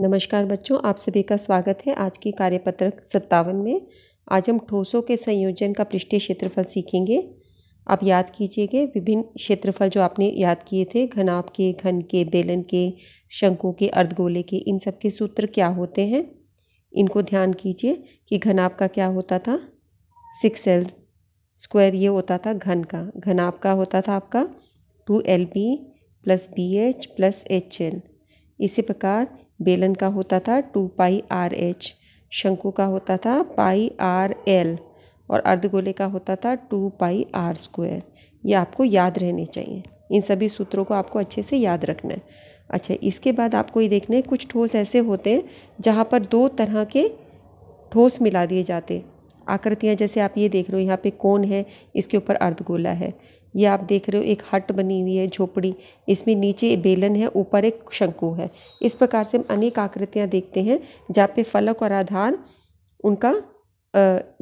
नमस्कार बच्चों आप सभी का स्वागत है आज की कार्यपत्रक सत्तावन में आज हम ठोसों के संयोजन का पृष्ठीय क्षेत्रफल सीखेंगे आप याद कीजिएगा विभिन्न क्षेत्रफल जो आपने याद किए थे घनाभ के घन के बेलन के शंकु के अर्धगोले के इन सब के सूत्र क्या होते हैं इनको ध्यान कीजिए कि घनाभ का क्या होता था सिक्स एल स्क्वायर ये होता था घन का घनाभ का होता था आपका two L B plus B H plus H L इसी प्रकार बेलन का होता था टू पाई आर एच शंकु का होता था पाई आर एल और अर्धगोले का होता था टू पाई आर स्क्वायर ये आपको याद रहने चाहिए इन सभी सूत्रों को आपको अच्छे से याद रखना है अच्छा इसके बाद आपको ये देखना है कुछ ठोस ऐसे होते हैं जहाँ पर दो तरह के ठोस मिला दिए जाते आकृतियाँ जैसे आप ये देख रहे हो यहाँ पे कौन है इसके ऊपर अर्धगोला है ये आप देख रहे हो एक हट बनी हुई है झोपड़ी इसमें नीचे बेलन है ऊपर एक शंकु है इस प्रकार से हम अनेक आकृतियाँ देखते हैं जहाँ पे फलक और आधार उनका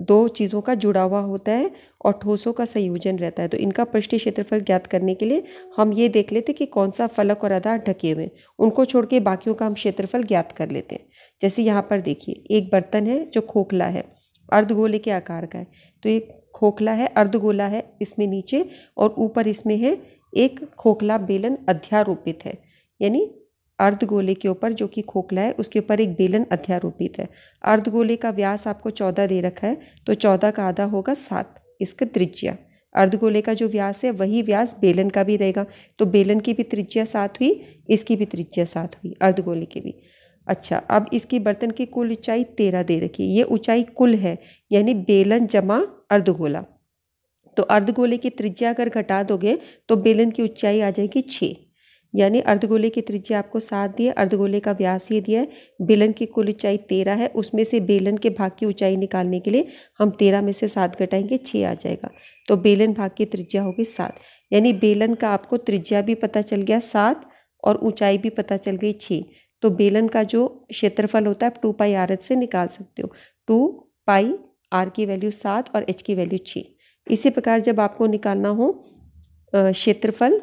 दो चीज़ों का जुड़ा हुआ होता है और ठोसों का संयोजन रहता है तो इनका पृष्ठ क्षेत्रफल ज्ञात करने के लिए हम ये देख लेते कि कौन सा फलक और आधार ढके हुए उनको छोड़ के बाकियों का हम क्षेत्रफल ज्ञात कर लेते हैं जैसे यहाँ पर देखिए एक बर्तन है जो खोखला है अर्धगोले के आकार का है तो एक खोखला है अर्धगोला है इसमें नीचे और ऊपर इसमें है एक खोखला बेलन अध्यारोपित है यानी अर्धगोले के ऊपर जो कि खोखला है उसके ऊपर एक बेलन अध्यारोपित है अर्धगोले का व्यास आपको चौदह दे रखा है तो चौदह का आधा होगा सात इसका त्रिज्या अर्धगोले का जो व्यास है वही व्यास बेलन का भी रहेगा तो बेलन की भी त्रिज्या सात हुई इसकी भी त्रिज्या सात हुई अर्धगोले की भी अच्छा अब इसकी बर्तन की कुल ऊंचाई तेरह दे रखी है ये ऊंचाई कुल है यानी बेलन जमा अर्धगोला तो अर्धगोले की त्रिज्या अगर घटा दोगे तो बेलन की ऊंचाई आ जाएगी छः यानी अर्धगोले की त्रिज्या आपको सात दी है अर्धगोले का व्यास ये दिया है बेलन की कुल ऊंचाई तेरह है उसमें से बेलन के भाग की ऊंचाई निकालने के लिए हम तेरह में से सात घटाएंगे छः आ जाएगा तो बेलन भाग की त्रिज्या होगी सात यानी बेलन का आपको त्रिज्या भी पता चल गया सात और ऊंचाई भी पता चल गई छः तो बेलन का जो क्षेत्रफल होता है आप टू पाई आर एच से निकाल सकते हो टू पाई आर की वैल्यू सात और एच की वैल्यू छः इसी प्रकार जब आपको निकालना हो क्षेत्रफल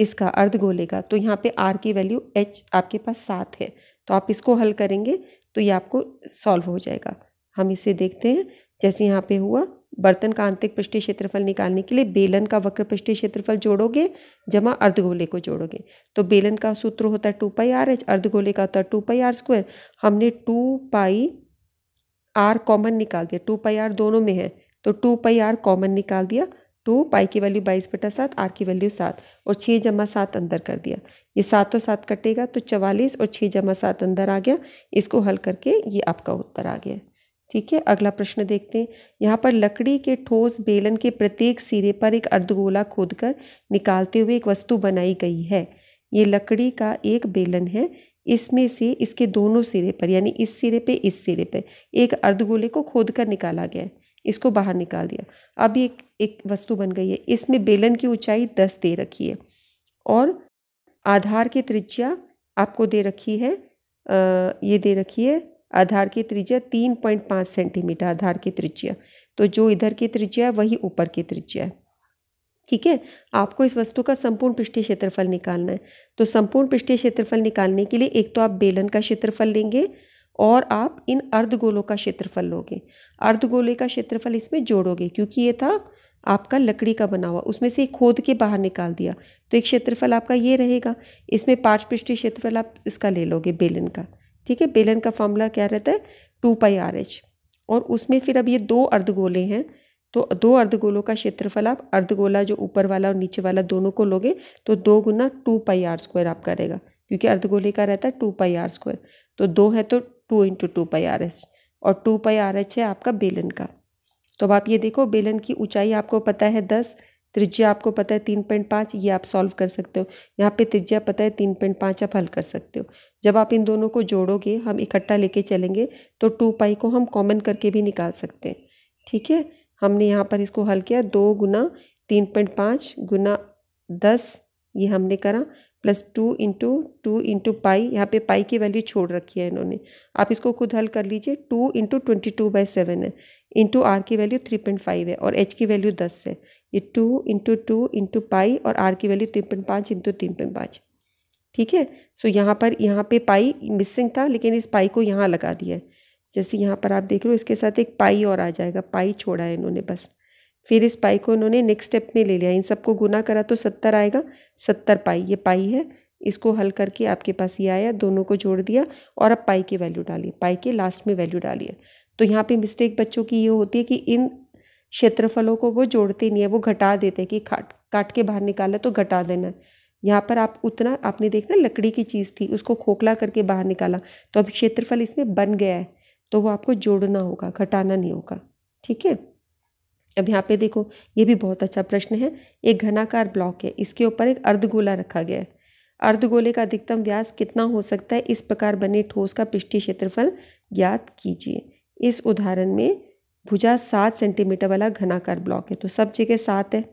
इसका अर्ध गोले का तो यहाँ पे आर की वैल्यू एच आपके पास सात है तो आप इसको हल करेंगे तो ये आपको सॉल्व हो जाएगा हम इसे देखते हैं जैसे यहाँ पे हुआ बर्तन का आंतरिक पृष्ठ क्षेत्रफल निकालने के लिए बेलन का वक्र पृष्ठी क्षेत्रफल जोड़ोगे जमा अर्धगोले को जोड़ोगे तो बेलन का सूत्र होता है टू पाई आर एच अर्धगोले का होता है टू पाई आर स्क्वायर हमने टू पाई आर कॉमन निकाल दिया टू पाई आर दोनों में है तो टू पाई आर कॉमन निकाल दिया टू पाई की वैल्यू बाईस बटा सात आर की वैल्यू सात और छः जमा सात अंदर कर दिया ये सातों सात कटेगा तो चवालीस और छः जमा सात अंदर आ गया इसको हल करके ये आपका उत्तर आ गया ठीक है अगला प्रश्न देखते हैं यहाँ पर लकड़ी के ठोस बेलन के प्रत्येक सिरे पर एक अर्धगोला खोदकर निकालते हुए एक वस्तु बनाई गई है ये लकड़ी का एक बेलन है इसमें से इसके दोनों सिरे पर यानी इस सिरे पे इस सिरे पे एक अर्धगोले को खोद कर निकाला गया है इसको बाहर निकाल दिया अब ये एक, एक वस्तु बन गई है इसमें बेलन की ऊंचाई दस दे रखी है और आधार की त्रिज्या आपको दे रखी है आ, ये दे रखी है आधार की त्रिज्या तीन पॉइंट पाँच सेंटीमीटर आधार की त्रिज्या तो जो इधर की त्रिज्या है वही ऊपर की त्रिज्या है ठीक है आपको इस वस्तु का संपूर्ण पृष्ठीय क्षेत्रफल निकालना है तो संपूर्ण पृष्ठीय क्षेत्रफल निकालने के लिए एक तो आप बेलन का क्षेत्रफल लेंगे और आप इन अर्धगोलों का क्षेत्रफल लोगे अर्धगोले का क्षेत्रफल इसमें जोड़ोगे क्योंकि ये था आपका लकड़ी का बना हुआ उसमें से खोद के बाहर निकाल दिया तो एक क्षेत्रफल आपका ये रहेगा इसमें पार्च पृष्ठीय क्षेत्रफल आप इसका ले लोगे बेलन का ठीक है बेलन का फॉर्मूला क्या रहता है टू पाई आर एच और उसमें फिर अब ये दो अर्धगोले हैं तो दो अर्धगोलों का क्षेत्रफल आप अर्धगोला जो ऊपर वाला और नीचे वाला दोनों को लोगे तो दो गुना टू पाई आर स्क्वायर आपका रहेगा क्योंकि अर्धगोले का रहता है टू पाई आर स्क्वायर तो दो है तो two into two pi are H और टू पाई आर एच है आपका बेलन का तो अब आप ये देखो बेलन की ऊंचाई आपको पता है दस त्रिज्या आपको पता है तीन पॉइंट पाँच ये आप सॉल्व कर सकते हो यहाँ पे त्रिज्या पता है तीन पॉइंट पाँच आप हल कर सकते हो जब आप इन दोनों को जोड़ोगे हम इकट्ठा लेके चलेंगे तो टू पाई को हम कॉमन करके भी निकाल सकते हैं ठीक है हमने यहाँ पर इसको हल किया दो गुना तीन पॉइंट पाँच गुना दस ये हमने करा plus two into two into pi यहाँ पे पाई की वैल्यू छोड़ रखी है इन्होंने आप इसको खुद हल कर लीजिए two into twenty two by seven है इंटू आर की वैल्यू थ्री पॉइंट फाइव है और एच की वैल्यू दस है ये two into two into pi और आर की वैल्यू थ्री पॉइंट पाँच इंटू तीन पॉइंट पाँच ठीक है सो यहाँ पर यहाँ पे पाई मिसिंग था लेकिन इस पाई को यहाँ लगा दिया है जैसे यहाँ पर आप देख रहे हो इसके साथ एक पाई और आ जाएगा पाई छोड़ा है इन्होंने बस फिर इस पाई को उन्होंने नेक्स्ट स्टेप में ले लिया इन सबको गुना करा तो सत्तर आएगा सत्तर पाई ये पाई है इसको हल करके आपके पास ये आया दोनों को जोड़ दिया और अब पाई की वैल्यू डालिए पाई के लास्ट में वैल्यू डालिए तो यहाँ पे मिस्टेक बच्चों की ये होती है कि इन क्षेत्रफलों को वो जोड़ते नहीं है वो घटा देते हैं कि काट काट के बाहर निकाला तो घटा देना है यहाँ पर आप उतना आपने देखना लकड़ी की चीज़ थी उसको खोखला करके बाहर निकाला तो अब क्षेत्रफल इसमें बन गया है तो वो आपको जोड़ना होगा घटाना नहीं होगा ठीक है अब यहाँ पे देखो ये भी बहुत अच्छा प्रश्न है एक घनाकार ब्लॉक है इसके ऊपर एक अर्धगोला रखा गया है अर्धगोले का अधिकतम व्यास कितना हो सकता है इस प्रकार बने ठोस का पृष्ठी क्षेत्रफल ज्ञात कीजिए इस उदाहरण में भुजा सात सेंटीमीटर वाला घनाकार ब्लॉक है तो सब जगह सात है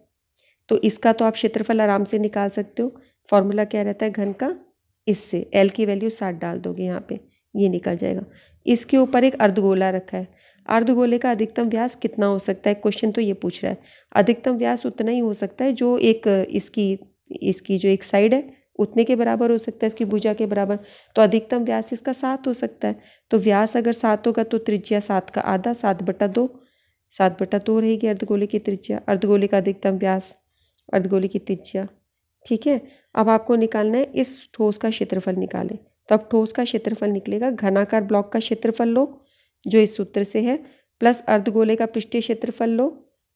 तो इसका तो आप क्षेत्रफल आराम से निकाल सकते हो फॉर्मूला क्या रहता है घन का इससे एल की वैल्यू सात डाल दोगे यहाँ पर ये निकल जाएगा इसके ऊपर एक अर्धगोला रखा है अर्धगोले का अधिकतम व्यास कितना हो सकता है क्वेश्चन तो ये पूछ रहा है अधिकतम व्यास उतना ही हो सकता है जो एक इसकी इसकी जो एक साइड है उतने के बराबर हो सकता है इसकी भुजा के बराबर तो अधिकतम व्यास इसका सात हो सकता है तो व्यास अगर सात होगा तो त्रिज्या सात का आधा सात बटा दो सात बटा दो रहेगी अर्धगोले की त्रिज्या अर्धगोले का अधिकतम व्यास अर्धगोले की त्रिज्या ठीक है अब आपको निकालना है इस ठोस का क्षेत्रफल निकालें तब ठोस का क्षेत्रफल निकलेगा घनाकार ब्लॉक का क्षेत्रफल लो जो इस सूत्र से है प्लस अर्धगोले का पृष्ठीय क्षेत्रफल लो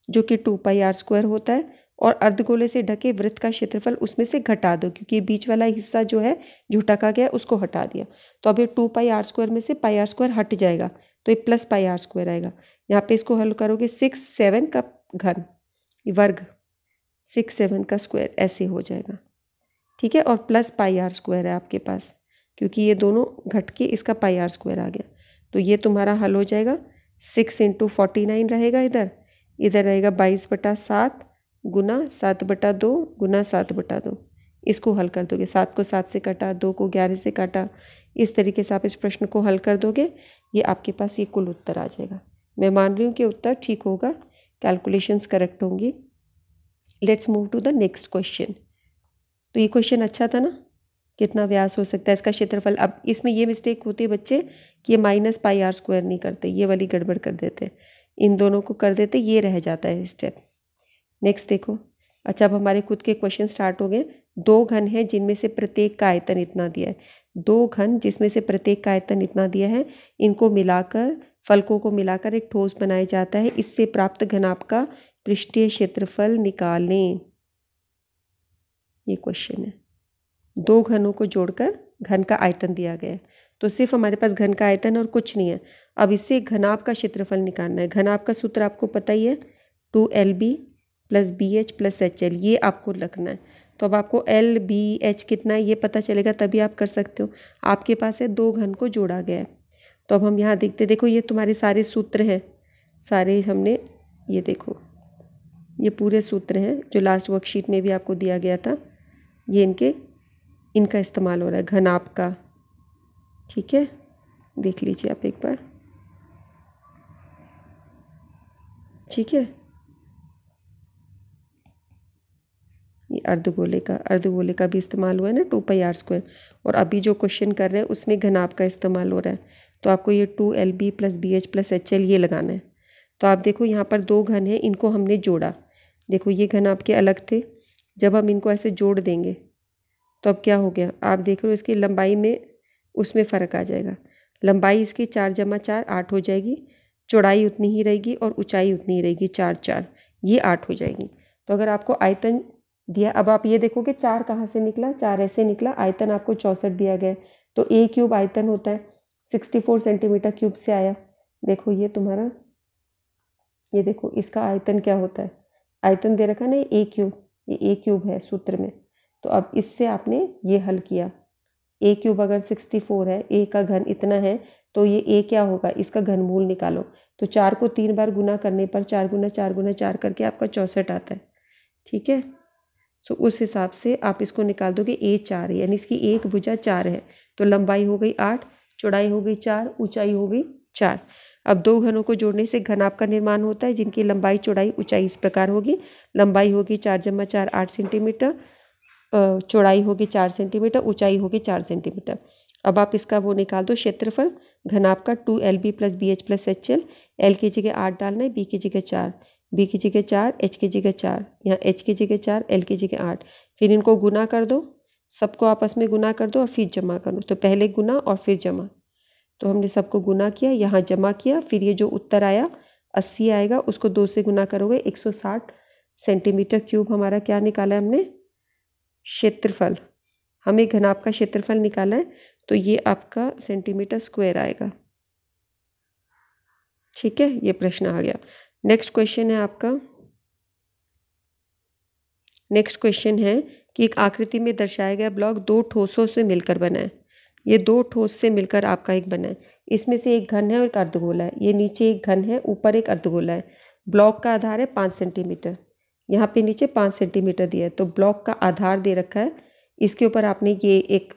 जो कि टू पाई आर स्क्वायर होता है और अर्धगोले से ढके वृत्त का क्षेत्रफल उसमें से घटा दो क्योंकि बीच वाला हिस्सा जो है जो ढका गया उसको हटा दिया तो अब ये टू पाई आर स्क्वायर में से पाई आर स्क्वायर हट जाएगा तो ये प्लस पाई आर स्क्वायर आएगा यहाँ पे इसको हल करोगे सिक्स सेवन का घन वर्ग सिक्स सेवन का स्क्वायर ऐसे हो जाएगा ठीक है और प्लस पाई आर स्क्वायर है आपके पास क्योंकि ये दोनों घट के इसका पाई आर स्क्वायर आ गया तो ये तुम्हारा हल हो जाएगा सिक्स इंटू फोर्टी नाइन रहेगा इधर इधर रहेगा बाईस बटा सात गुना सात बटा दो गुना सात बटा दो इसको हल कर दोगे सात को सात से काटा दो को ग्यारह से काटा इस तरीके से आप इस प्रश्न को हल कर दोगे ये आपके पास ये कुल उत्तर आ जाएगा मैं मान रही हूँ कि उत्तर ठीक होगा कैलकुलेशंस करेक्ट होंगी let's move to the next question तो ये क्वेश्चन अच्छा था ना कितना व्यास हो सकता है इसका क्षेत्रफल अब इसमें ये मिस्टेक होती है बच्चे कि ये माइनस पाई आर स्क्वायर नहीं करते ये वाली गड़बड़ कर देते इन दोनों को कर देते ये रह जाता है स्टेप नेक्स्ट देखो अच्छा अब हमारे खुद के क्वेश्चन स्टार्ट हो गए दो घन हैं जिनमें से प्रत्येक का आयतन इतना दिया है दो घन जिसमें से प्रत्येक का आयतन इतना दिया है इनको मिलाकर फलकों को मिलाकर एक ठोस बनाया जाता है इससे प्राप्त घनाप का पृष्ठीय क्षेत्रफल निकालें ये क्वेश्चन है दो घनों को जोड़कर घन का आयतन दिया गया है तो सिर्फ हमारे पास घन का आयतन और कुछ नहीं है अब इससे घनाभ का क्षेत्रफल निकालना है घनाभ का सूत्र आपको पता ही है two L B plus B H plus H L ये आपको लगना है तो अब आपको एल बी एच कितना है ये पता चलेगा तभी आप कर सकते हो आपके पास है दो घन को जोड़ा गया है तो अब हम यहाँ देखते देखो ये तुम्हारे सारे सूत्र हैं सारे हमने ये देखो ये पूरे सूत्र हैं जो लास्ट वर्कशीट में भी आपको दिया गया था ये इनके इनका इस्तेमाल हो रहा है घनाप का ठीक है देख लीजिए आप एक बार ठीक है ये अर्धगोले का अर्धगोले का भी इस्तेमाल हुआ है ना टू पाई आर स्क्वायर और अभी जो क्वेश्चन कर रहे हैं उसमें घनाप का इस्तेमाल हो रहा है तो आपको ये two L B plus B H plus H L ये लगाना है तो आप देखो यहाँ पर दो घन हैं इनको हमने जोड़ा देखो ये घन आपके अलग थे जब हम इनको ऐसे जोड़ देंगे तो अब क्या हो गया आप देख रहे हो इसकी लंबाई में उसमें फ़र्क आ जाएगा लंबाई इसकी चार जमा चार आठ हो जाएगी चौड़ाई उतनी ही रहेगी और ऊंचाई उतनी ही रहेगी चार चार ये आठ हो जाएगी तो अगर आपको आयतन दिया अब आप ये देखोगे चार कहाँ से निकला चार ऐसे निकला आयतन आपको चौंसठ दिया गया तो ए क्यूब आयतन होता है सिक्सटी फोर सेंटीमीटर क्यूब से आया देखो ये तुम्हारा ये देखो इसका आयतन क्या होता है आयतन दे रखा ना ये ए क्यूब ये ए क्यूब है सूत्र में तो अब इससे आपने ये हल किया ए क्यूब अगर सिक्सटी फोर है ए का घन इतना है तो ये ए क्या होगा इसका घनमूल निकालो तो चार को तीन बार गुना करने पर चार गुना चार गुना चार करके आपका चौंसठ आता है ठीक है सो उस हिसाब से आप इसको निकाल दोगे ए चार यानी इसकी एक भुजा चार है तो लंबाई हो गई आठ चौड़ाई हो गई चार ऊंचाई हो गई चार अब दो घनों को जोड़ने से घन आपका निर्माण होता है जिनकी लंबाई चौड़ाई ऊंचाई इस प्रकार होगी लंबाई होगी चार जमा चार आठ सेंटीमीटर चौड़ाई होगी चार सेंटीमीटर ऊंचाई होगी चार सेंटीमीटर अब आप इसका वो निकाल दो क्षेत्रफल घन आपका two L B plus B H plus H l l की जगह आठ डालना है बी की जगह चार बी की जगह चार एच की जगह चार यहाँ एच की जगह चार एल की जगह आठ फिर इनको गुना कर दो सबको आपस में गुना कर दो और फिर जमा कर दो तो पहले गुना और फिर जमा तो हमने सबको गुना किया यहाँ जमा किया फिर ये जो उत्तर आया अस्सी आएगा उसको दो से गुना करोगे एक सौ साठ सेंटीमीटर क्यूब हमारा क्या निकाला है हमने क्षेत्रफल हमें घनाभ का क्षेत्रफल निकाला है तो ये आपका सेंटीमीटर स्क्वायर आएगा ठीक है ये प्रश्न आ गया नेक्स्ट क्वेश्चन है आपका नेक्स्ट क्वेश्चन है कि एक आकृति में दर्शाया गया ब्लॉक दो ठोसों से मिलकर बना है ये दो ठोस से मिलकर आपका एक बना है इसमें से एक घन है और एक अर्धगोला है ये नीचे एक घन है ऊपर एक अर्धगोला है ब्लॉक का आधार है पाँच सेंटीमीटर यहाँ पे नीचे पाँच सेंटीमीटर दिया है तो ब्लॉक का आधार दे रखा है इसके ऊपर आपने ये एक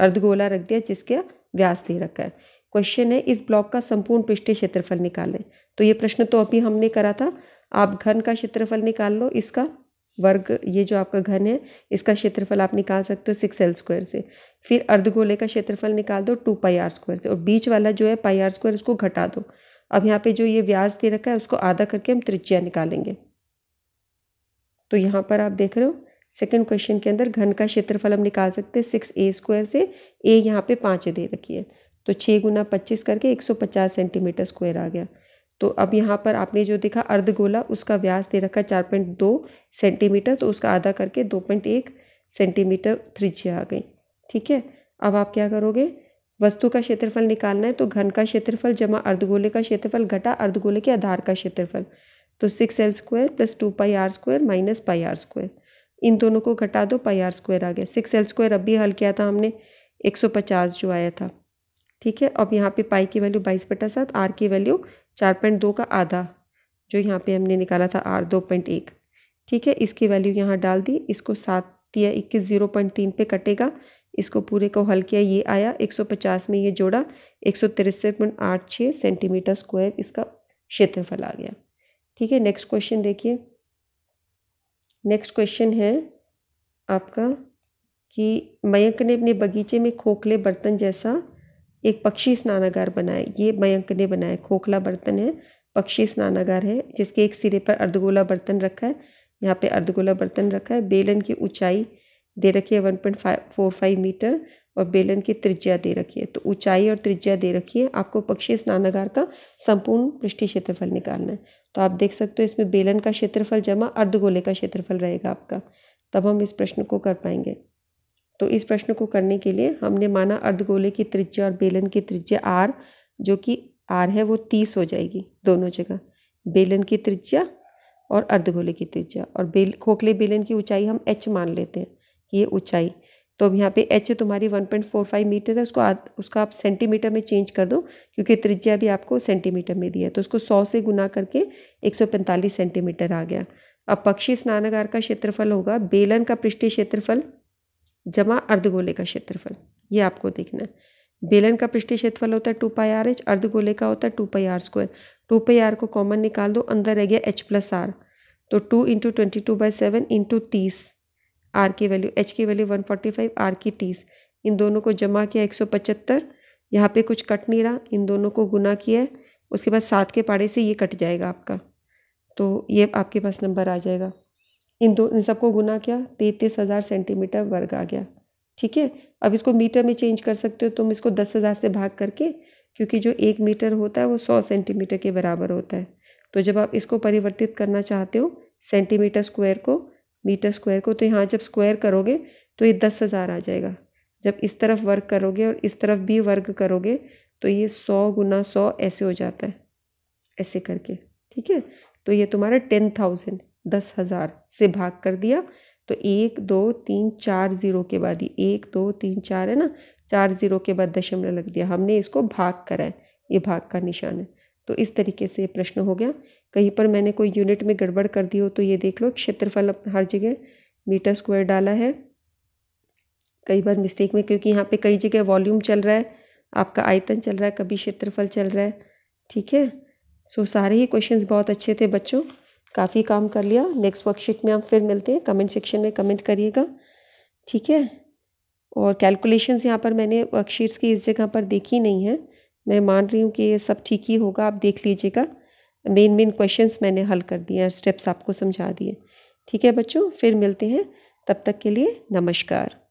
अर्धगोला रख दिया जिसका व्यास दे रखा है क्वेश्चन है इस ब्लॉक का संपूर्ण पृष्ठीय क्षेत्रफल निकालें तो ये प्रश्न तो अभी हमने करा था आप घन का क्षेत्रफल निकाल लो इसका वर्ग ये जो आपका घन है इसका क्षेत्रफल आप निकाल सकते हो सिक्स एल स्क्वायर से फिर अर्धगोले का क्षेत्रफल निकाल दो टू पाई आर स्क्वायर से और बीच वाला जो है पाई आर स्क्वायर उसको घटा दो अब यहाँ पे जो ये व्यास दे रखा है उसको आधा करके हम त्रिज्या निकालेंगे तो यहाँ पर आप देख रहे हो सेकंड क्वेश्चन के अंदर घन का क्षेत्रफल हम निकाल सकते हैं सिक्स ए स्क्वायर से ए यहाँ पे पाँच दे रखी है तो छः गुना पच्चीस करके एक सौ पचास सेंटीमीटर स्क्वायर आ गया तो अब यहाँ पर आपने जो देखा अर्धगोला उसका व्यास दे रखा है चार पॉइंट दो सेंटीमीटर तो उसका आधा करके दो पॉइंट एक सेंटीमीटर त्रिज्या आ गई ठीक है अब आप क्या करोगे वस्तु का क्षेत्रफल निकालना है तो घन का क्षेत्रफल जमा अर्धगोले का क्षेत्रफल घटा अर्धगोले के आधार का क्षेत्रफल तो six l square plus two pi are square minus pi are square इन दोनों को घटा दो पाई आर स्क्वायर आ गया सिक्स एल स्क्वायर अब भी हल किया था हमने एक सौ पचास जो आया था ठीक है अब यहाँ पे पाई की वैल्यू बाईस बटा सात आर की वैल्यू चार पॉइंट दो का आधा जो यहाँ पे हमने निकाला था आर दो पॉइंट एक ठीक है इसकी वैल्यू यहाँ डाल दी इसको सात दिया इक्कीस जीरो पॉइंट तीन पे कटेगा इसको पूरे को हल किया ये आया एक सौ पचास में ये जोड़ा एक सौ तिरसठ पॉइंट आठ छः सेंटीमीटर स्क्वायर इसका क्षेत्रफल आ गया ठीक है नेक्स्ट क्वेश्चन देखिए नेक्स्ट क्वेश्चन है आपका कि मयंक ने अपने बगीचे में खोखले बर्तन जैसा एक पक्षी स्नानागार बनाया ये मयंक ने बनाया खोखला बर्तन है पक्षी स्नानागार है जिसके एक सिरे पर अर्धगोला बर्तन रखा है यहाँ पे अर्धगोला बर्तन रखा है बेलन की ऊंचाई दे रखी है one point five four five meter और बेलन की त्रिज्या दे रखी है तो ऊंचाई और त्रिज्या दे रखी है आपको पक्षी स्नानागार का संपूर्ण पृष्ठी क्षेत्रफल निकालना है तो आप देख सकते हो इसमें बेलन का क्षेत्रफल जमा अर्धगोले का क्षेत्रफल रहेगा आपका तब हम इस प्रश्न को कर पाएंगे तो इस प्रश्न को करने के लिए हमने माना अर्धगोले की त्रिज्या और बेलन की त्रिज्या आर जो कि आर है वो तीस हो जाएगी दोनों जगह बेलन की त्रिज्या और अर्धगोले की त्रिज्या और बेल खोखले बेलन की ऊंचाई हम एच मान लेते हैं कि ये ऊंचाई तो अब यहाँ पे एच तुम्हारी 1.45 मीटर है उसको आद, उसका आप सेंटीमीटर में चेंज कर दो क्योंकि त्रिज्या भी आपको सेंटीमीटर में दिया है तो उसको 100 से गुना करके 145 सेंटीमीटर आ गया अब पक्षी स्नानागार का क्षेत्रफल होगा बेलन का पृष्ठीय क्षेत्रफल जमा अर्धगोले का क्षेत्रफल ये आपको देखना है बेलन का पृष्ठीय क्षेत्रफल होता है टू पाई आर एच अर्धगोले का होता है two pi are square two pi r को कॉमन निकाल दो अंदर रह गया एच प्लस आर तो two into twenty two by seven into तीस आर की वैल्यू एच की value one forty five r की तीस इन दोनों को जमा किया एक सौ पचहत्तर यहाँ पर कुछ कट नहीं रहा इन दोनों को गुना किया है उसके बाद सात के पाड़े से ये कट जाएगा आपका तो ये आपके पास नंबर आ जाएगा इन दो इन सबको गुना किया तैंतीस हज़ार सेंटीमीटर वर्ग आ गया ठीक है अब इसको मीटर में चेंज कर सकते हो तुम इसको दस हज़ार से भाग करके क्योंकि जो एक मीटर होता है वो सौ सेंटीमीटर के बराबर होता है तो जब आप इसको परिवर्तित करना चाहते हो सेंटीमीटर स्क्वायर को मीटर स्क्वायर को तो यहाँ जब स्क्वायर करोगे तो ये दस हज़ार आ जाएगा जब इस तरफ वर्क करोगे और इस तरफ भी वर्क करोगे तो ये सौ गुना सौ ऐसे हो जाता है ऐसे करके ठीक है तो ये तुम्हारा टेन थाउजेंड दस हज़ार से भाग कर दिया तो एक दो तीन चार ज़ीरो के बाद ही एक दो तीन चार है ना चार ज़ीरो के बाद दशमलव लग दिया हमने इसको भाग करा है ये भाग का निशान है तो इस तरीके से ये प्रश्न हो गया कहीं पर मैंने कोई यूनिट में गड़बड़ कर दी हो तो ये देख लो क्षेत्रफल हर जगह मीटर स्क्वायर डाला है कई बार मिस्टेक में क्योंकि यहाँ पे कई जगह वॉल्यूम चल रहा है आपका आयतन चल रहा है कभी क्षेत्रफल चल रहा है ठीक है सो सारे ही क्वेश्चंस बहुत अच्छे थे बच्चों काफ़ी काम कर लिया नेक्स्ट वर्कशीट में हम फिर मिलते हैं कमेंट सेक्शन में कमेंट करिएगा ठीक है और कैलकुलेशंस यहाँ पर मैंने वर्कशीट्स की इस जगह पर देखी नहीं है मैं मान रही हूँ कि ये सब ठीक ही होगा आप देख लीजिएगा मेन मेन क्वेश्चंस मैंने हल कर दिए हैं स्टेप्स आपको समझा दिए ठीक है बच्चों फिर मिलते हैं तब तक के लिए नमस्कार